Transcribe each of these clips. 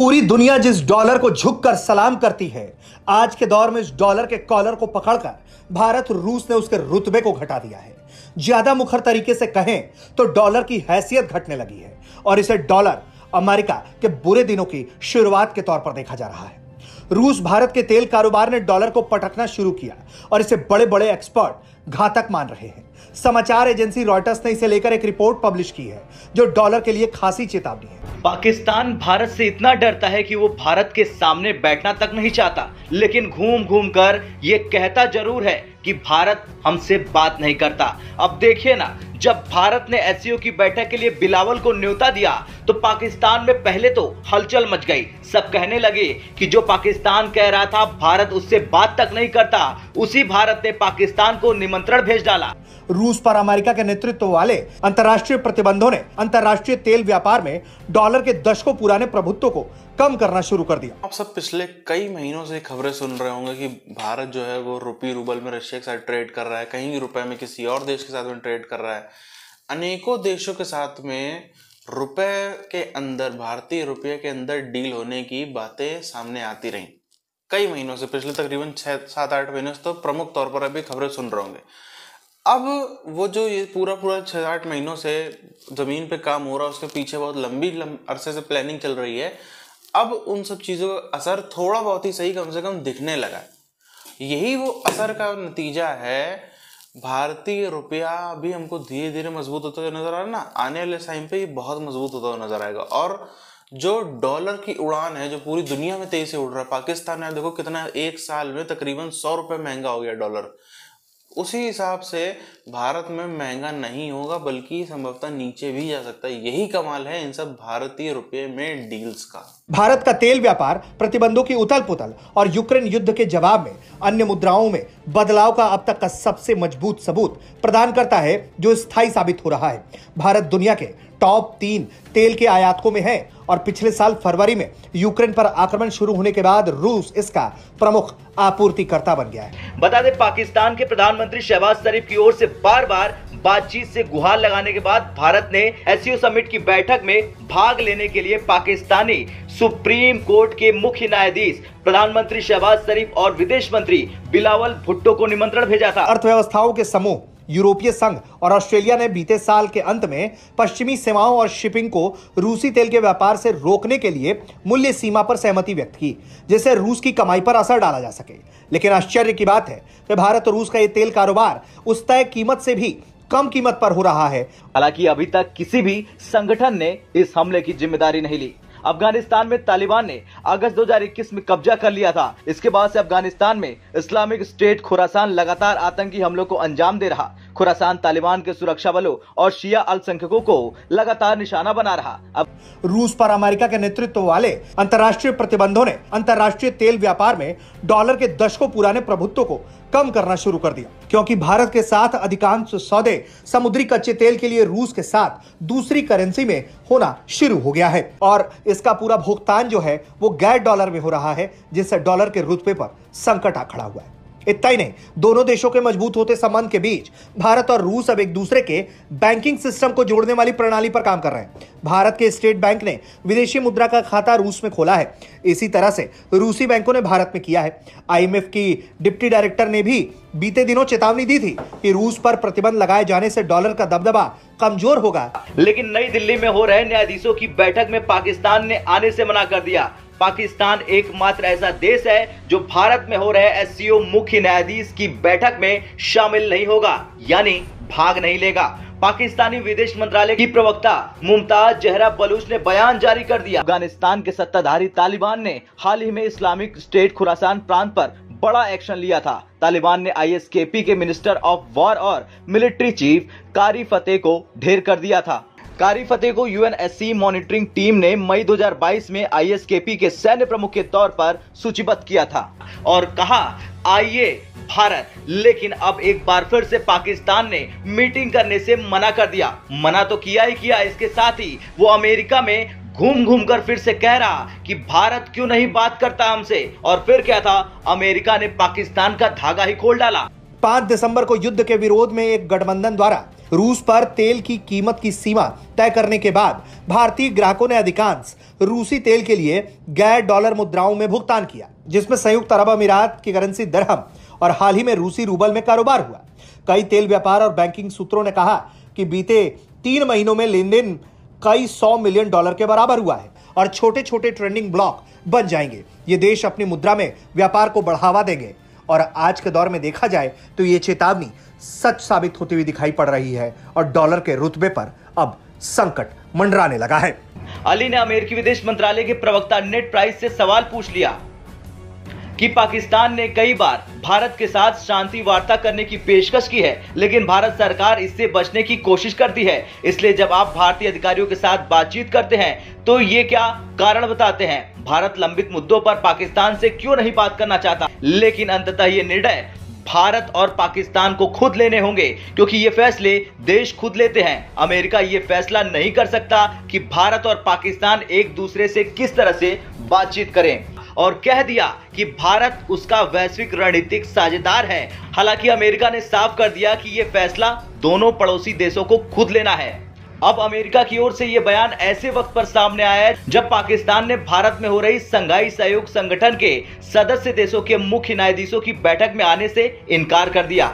पूरी दुनिया जिस डॉलर को झुककर सलाम करती है आज के दौर में इस डॉलर के कॉलर को पकड़कर भारत रूस ने उसके रुतबे को घटा दिया है ज्यादा मुखर तरीके से कहें तो डॉलर की हैसियत घटने लगी है और इसे डॉलर अमेरिका के बुरे दिनों की शुरुआत के तौर पर देखा जा रहा है रूस भारत के तेल कारोबार ने डॉलर को पटकना शुरू किया और इसे बड़े बड़े एक्सपर्ट घातक मान रहे हैं समाचार एजेंसी रॉयटर्स ने इसे लेकर एक रिपोर्ट पब्लिश की है जो डॉलर के लिए खासी चेतावनी है पाकिस्तान भारत से इतना डरता है कि वो भारत के सामने बैठना तक नहीं चाहता लेकिन घूम घूम कर ये कहता जरूर है कि भारत हमसे बात नहीं करता अब देखिए ना जब भारत ने एस e की बैठक के लिए बिलावल को न्योता दिया तो पाकिस्तान में पहले तो हलचल मच गई सब कहने लगे कि जो पाकिस्तान कह रहा था भारत उससे बात तक नहीं करता उसी भारत ने पाकिस्तान को निमंत्रण भेज डाला रूस पर अमेरिका के नेतृत्व वाले अंतर्राष्ट्रीय प्रतिबंधों ने अंतर्राष्ट्रीय तेल व्यापार में डॉलर के दशकों पुराने प्रभुत्व को कम करना शुरू कर दिया आप सब पिछले कई महीनों से खबरें सुन रहे होंगे कि भारत जो है वो रुपी रूबल में रशिया के साथ ट्रेड कर रहा है कहीं रुपए में किसी और देश के साथ में ट्रेड कर रहा है अनेकों देशों के साथ में रुपए के अंदर भारतीय रुपये के अंदर डील होने की बातें सामने आती रहीं कई महीनों से पिछले तकरीबन छः सात आठ महीनों से तो प्रमुख तौर पर अभी खबरें सुन रहे होंगे अब वो जो ये पूरा पूरा छः आठ महीनों से ज़मीन पे काम हो रहा है उसके पीछे बहुत लंबी लं, अरसे से प्लानिंग चल रही है अब उन सब चीज़ों का असर थोड़ा बहुत ही सही कम से कम दिखने लगा यही वो असर का नतीजा है भारतीय रुपया भी हमको धीरे धीरे मजबूत होता हुआ नज़र आ रहा है ना आने वाले टाइम पे ये बहुत मजबूत होता हुआ नज़र आएगा और जो डॉलर की उड़ान है जो पूरी दुनिया में तेजी से उड़ रहा है पाकिस्तान में देखो कितना एक साल में तकरीबन सौ रुपये महंगा हो गया डॉलर उसी हिसाब से भारत में महंगा नहीं होगा बल्कि संभवतः नीचे भी जा सकता है यही कमाल है इन सब भारतीय रुपये में डील्स का भारत का तेल व्यापार प्रतिबंधों की उथल पुथल और यूक्रेन युद्ध के जवाब में अन्य मुद्राओं में बदलाव का अब तक का सबसे मजबूत सबूत प्रदान करता है जो स्थायी साबित हो रहा है भारत दुनिया के टॉप तीन तेल के आयातकों में है और पिछले साल फरवरी में यूक्रेन पर आक्रमण शुरू होने के बाद रूस इसका प्रमुख आपूर्तिकर्ता बन गया है बता दें पाकिस्तान के प्रधानमंत्री शहबाज शरीफ की ओर से बार बार बातचीत से गुहार लगाने के बाद भारत ने एस समिट की बैठक में भाग लेने के लिए पाकिस्तानी सुप्रीम कोर्ट के मुख्य न्यायाधीश प्रधानमंत्री शहबाज शरीफ और विदेश मंत्री बिलावल भुट्टो को निमंत्रण भेजा था अर्थव्यवस्थाओं के समूह यूरोपीय संघ और ऑस्ट्रेलिया ने बीते साल के अंत में पश्चिमी सेवाओं और शिपिंग को रूसी तेल के व्यापार से रोकने के लिए मूल्य सीमा पर सहमति व्यक्त की जिससे रूस की कमाई पर असर डाला जा सके लेकिन आश्चर्य की बात है कि भारत और रूस का ये तेल कारोबार उस तय कीमत से भी कम कीमत पर हो रहा है हालांकि अभी तक किसी भी संगठन ने इस हमले की जिम्मेदारी नहीं ली अफगानिस्तान में तालिबान ने अगस्त 2021 में कब्जा कर लिया था इसके बाद से अफगानिस्तान में इस्लामिक स्टेट खुरासान लगातार आतंकी हमलों को अंजाम दे रहा खुरासान तालिबान के सुरक्षा बलों और शिया अल्पसंख्यकों को लगातार निशाना बना रहा अब रूस पर अमेरिका के नेतृत्व वाले अंतर्राष्ट्रीय प्रतिबंधों ने अंतर्राष्ट्रीय तेल व्यापार में डॉलर के दशकों पुराने प्रभुत्व को कम करना शुरू कर दिया क्योंकि भारत के साथ अधिकांश सौदे समुद्री कच्चे तेल के लिए रूस के साथ दूसरी करेंसी में होना शुरू हो गया है और इसका पूरा भुगतान जो है वो गैर डॉलर में हो रहा है जिससे डॉलर के रुतबे पर संकट आ खड़ा हुआ है इतना ही नहीं दोनों देशों के मजबूत होते संबंध के बीच भारत और रूस अब एक दूसरे के बैंकिंग सिस्टम को जोड़ने वाली प्रणाली पर काम कर रहे हैं भारत के स्टेट बैंक ने विदेशी मुद्रा का खाता रूस में खोला है इसी तरह से रूसी बैंकों ने भारत में किया है आई की डिप्टी डायरेक्टर ने भी बीते दिनों चेतावनी दी थी कि रूस पर प्रतिबंध लगाए जाने से डॉलर का दबदबा कमजोर होगा लेकिन नई दिल्ली में हो रहे न्यायाधीशों की बैठक में पाकिस्तान ने आने से मना कर दिया पाकिस्तान एकमात्र ऐसा देश है जो भारत में हो रहे एस मुख्य न्यायाधीश की बैठक में शामिल नहीं होगा यानी भाग नहीं लेगा पाकिस्तानी विदेश मंत्रालय की प्रवक्ता मुमताज जहरा बलूच ने बयान जारी कर दिया अफगानिस्तान के सत्ताधारी तालिबान ने हाल ही में इस्लामिक स्टेट खुरासान प्रांत पर बड़ा एक्शन लिया था तालिबान ने आईएसकेपी के मिनिस्टर ऑफ वॉर और मिलिट्री चीफ कारी फतेह को ढेर कर दिया था कारी फतेह को यूएनएससी मॉनिटरिंग टीम ने मई 2022 में आईएसकेपी के सैन्य प्रमुख के तौर पर सूचीबद्ध किया था और कहा आइए भारत लेकिन अब एक बार फिर से पाकिस्तान ने मीटिंग करने से मना कर दिया मना तो किया ही किया इसके साथ ही वो अमेरिका में घूम घूम कर फिर से कह रहा कि भारत क्यों नहीं बात करता हमसे और फिर क्या था अमेरिका ने पाकिस्तान का धागा ही खोल डाला पांच दिसंबर को युद्ध के विरोध में एक गठबंधन द्वारा रूस पर तेल की कीमत की सीमा तय करने के बाद भारतीय ग्राहकों ने अधिकांश रूसी तेल के लिए गैर डॉलर मुद्राओं में भुगतान किया जिसमें संयुक्त अरब अमीरात की करेंसी दरहम और हाल ही में रूसी रूबल में कारोबार हुआ कई तेल व्यापार और बैंकिंग सूत्रों ने कहा कि बीते तीन महीनों में लेन कई सौ मिलियन डॉलर के बराबर हुआ है और छोटे छोटे ट्रेंडिंग ब्लॉक बन जाएंगे ये देश अपनी मुद्रा में व्यापार को बढ़ावा देंगे और आज के दौर में देखा जाए तो ये चेतावनी सच साबित होती हुई दिखाई पड़ रही है और डॉलर के रुतबे पर अब संकट मंडराने लगा है अली ने अमेरिकी विदेश मंत्रालय के प्रवक्ता नेट प्राइस से सवाल पूछ लिया कि पाकिस्तान ने कई बार भारत के साथ शांति वार्ता करने की पेशकश की है लेकिन भारत सरकार इससे बचने की कोशिश करती है इसलिए जब आप भारतीय अधिकारियों के साथ बातचीत करते हैं तो ये क्या कारण बताते हैं भारत लंबित मुद्दों पर पाकिस्तान से क्यों नहीं बात करना चाहता लेकिन अंततः ये निर्णय भारत और पाकिस्तान को खुद लेने होंगे क्योंकि ये फैसले देश खुद लेते हैं अमेरिका ये फैसला नहीं कर सकता कि भारत और पाकिस्तान एक दूसरे से किस तरह से बातचीत करें और कह दिया कि भारत उसका वैश्विक रणनीतिक साझेदार है हालांकि अमेरिका ने साफ कर दिया कि यह फैसला दोनों पड़ोसी देशों को खुद लेना है अब अमेरिका की ओर से यह बयान ऐसे वक्त पर सामने आया है जब पाकिस्तान ने भारत में हो रही संघाई सहयोग संगठन के सदस्य देशों के मुख्य न्यायाधीशों की बैठक में आने से इनकार कर दिया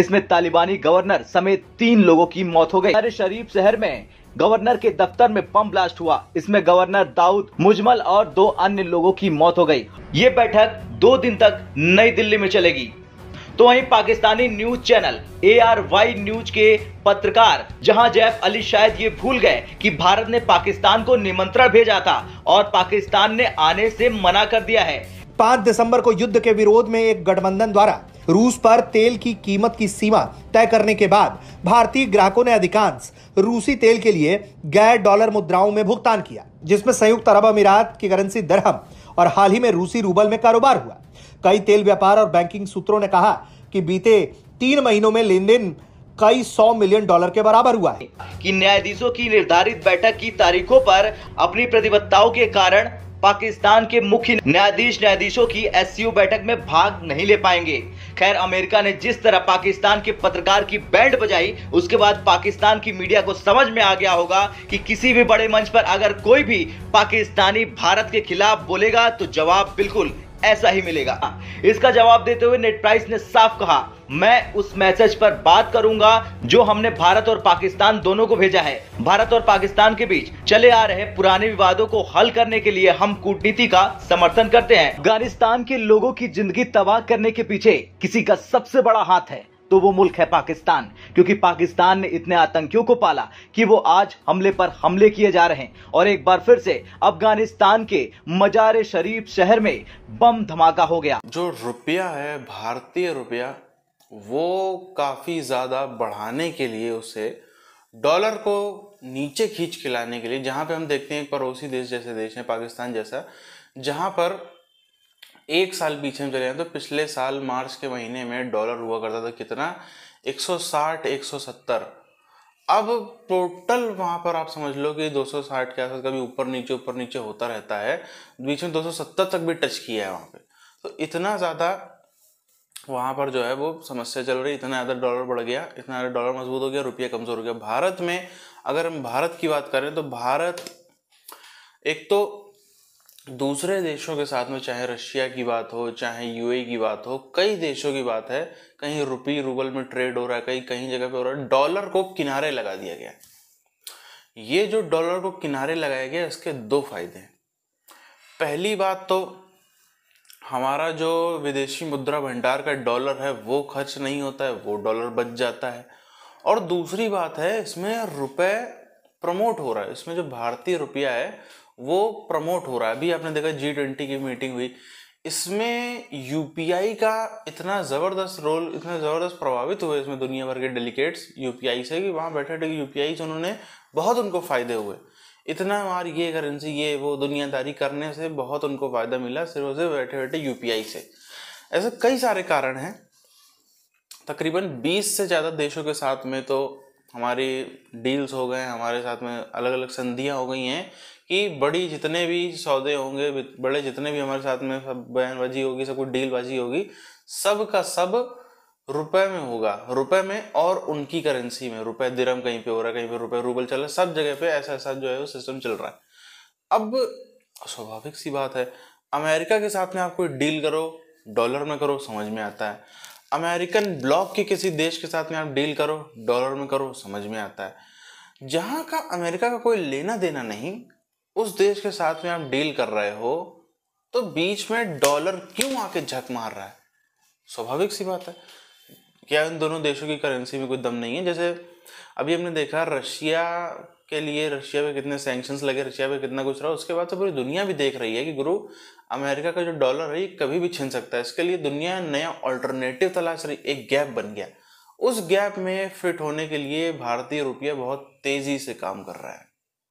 इसमें तालिबानी गवर्नर समेत तीन लोगों की मौत हो गई शरीफ शहर में गवर्नर के दफ्तर में बम ब्लास्ट हुआ इसमें गवर्नर दाऊद मुजमल और दो अन्य लोगों की मौत हो गई ये बैठक दो दिन तक नई दिल्ली में चलेगी तो वहीं Pakistani news channel A R Y news के पत्रकार जहां जैफ अली शायद ये भूल गए कि भारत ने पाकिस्तान को निमंत्रण भेजा था और पाकिस्तान ने आने से मना कर दिया है पांच दिसंबर को युद्ध के विरोध में एक गठबंधन द्वारा रूस पर तेल की कीमत की सीमा तय करने के बाद भारतीय ग्राहकों ने अधिकांश रूसी तेल के लिए गैर डॉलर मुद्राओं में भुगतान किया जिसमें संयुक्त अरब अमीरात की करेंसी दरहम और हाल ही में रूसी रूबल में कारोबार हुआ कई तेल व्यापार और बैंकिंग सूत्रों ने कहा कि बीते तीन महीनों में लेन देन कई सौ मिलियन डॉलर के बराबर हुआ है कि न्यायाधीशों की निर्धारित बैठक की तारीखों पर अपनी प्रतिबद्धताओं के कारण पाकिस्तान के मुख्य न्यायाधीश न्यायाधीशों की एस बैठक में भाग नहीं ले पाएंगे खैर अमेरिका ने जिस तरह पाकिस्तान के पत्रकार की बैंड बजाई उसके बाद पाकिस्तान की मीडिया को समझ में आ गया होगा कि किसी भी बड़े मंच पर अगर कोई भी पाकिस्तानी भारत के खिलाफ बोलेगा तो जवाब बिल्कुल ऐसा ही मिलेगा हाँ, इसका जवाब देते हुए नेट प्राइस ने साफ कहा मैं उस मैसेज पर बात करूंगा जो हमने भारत और पाकिस्तान दोनों को भेजा है भारत और पाकिस्तान के बीच चले आ रहे पुराने विवादों को हल करने के लिए हम कूटनीति का समर्थन करते हैं अफगानिस्तान के लोगों की जिंदगी तबाह करने के पीछे किसी का सबसे बड़ा हाथ है तो वो मुल्क है पाकिस्तान क्योंकि पाकिस्तान ने इतने आतंकियों को पाला कि वो आज हमले पर हमले किए जा रहे हैं और एक बार फिर से अफगानिस्तान के मजार शरीफ शहर में बम धमाका हो गया जो रुपया है भारतीय रुपया वो काफी ज्यादा बढ़ाने के लिए उसे डॉलर को नीचे खींच खिलाने के लिए जहां पे हम देखते हैं पड़ोसी देश जैसे देश है पाकिस्तान जैसा जहां पर एक साल पीछे हम चले जाए तो पिछले साल मार्च के महीने में डॉलर हुआ करता था कितना 160 170 अब टोटल वहाँ पर आप समझ लो कि 260 के आसपास कभी ऊपर नीचे ऊपर नीचे होता रहता है बीच में 270 तक भी टच किया है वहाँ पे तो इतना ज़्यादा वहाँ पर जो है वो समस्या चल रही इतना ज़्यादा डॉलर बढ़ गया इतना ज़्यादा डॉलर मजबूत हो गया रुपया कमज़ोर हो गया भारत में अगर हम भारत की बात करें तो भारत एक तो दूसरे देशों के साथ में चाहे रशिया की बात हो चाहे यूए की बात हो कई देशों की बात है कहीं रुपी रूबल में ट्रेड हो रहा है कहीं कहीं जगह पे हो रहा है डॉलर को किनारे लगा दिया गया ये जो डॉलर को किनारे लगाया गया इसके दो फायदे हैं पहली बात तो हमारा जो विदेशी मुद्रा भंडार का डॉलर है वो खर्च नहीं होता है वो डॉलर बच जाता है और दूसरी बात है इसमें रुपए प्रमोट हो रहा है इसमें जो भारतीय रुपया है वो प्रमोट हो रहा है अभी आपने देखा जी ट्वेंटी की मीटिंग हुई इसमें यूपीआई का इतना ज़बरदस्त रोल इतना ज़बरदस्त प्रभावित हुए इसमें दुनिया भर के डेलीकेट्स यूपीआई से कि वहाँ बैठे बैठे यूपीआई से उन्होंने बहुत उनको फ़ायदे हुए इतना हमारी ये करेंसी ये वो दुनियादारी करने से बहुत उनको फ़ायदा मिला सिर्फ उसे बैठे बैठे यूपीआई से ऐसे कई सारे कारण हैं तकरीबन 20 से ज़्यादा देशों के साथ में तो हमारी डील्स हो गए हमारे साथ में अलग अलग संधियाँ हो गई हैं कि बड़ी जितने भी सौदे होंगे बड़े जितने भी हमारे साथ में सब बयानबाजी होगी सब कुछ डीलबाजी होगी सब का सब रुपए में होगा रुपए में और उनकी करेंसी में रुपए दिरम कहीं पे हो रहा है कहीं पे रुपए रूबल चल रहा है सब जगह पे ऐसा ऐसा जो है वो सिस्टम चल रहा है अब स्वाभाविक सी बात है अमेरिका के साथ में आप कोई डील करो डॉलर में करो समझ में आता है अमेरिकन ब्लॉक के किसी देश के साथ में आप डील करो डॉलर में करो समझ में आता है जहाँ का अमेरिका का कोई लेना देना नहीं उस देश के साथ में आप डील कर रहे हो तो बीच में डॉलर क्यों आके झक मार रहा है स्वाभाविक सी बात है क्या इन दोनों देशों की करेंसी में कोई दम नहीं है जैसे अभी हमने देखा रशिया के लिए रशिया पे कितने सैंक्शंस लगे रशिया पे कितना कुछ रहा उसके बाद से तो पूरी दुनिया भी देख रही है कि गुरु अमेरिका का जो डॉलर है ये कभी भी छिन सकता है इसके लिए दुनिया नया ऑल्टरनेटिव तलाश रही एक गैप बन गया उस गैप में फिट होने के लिए भारतीय रुपया बहुत तेज़ी से काम कर रहा है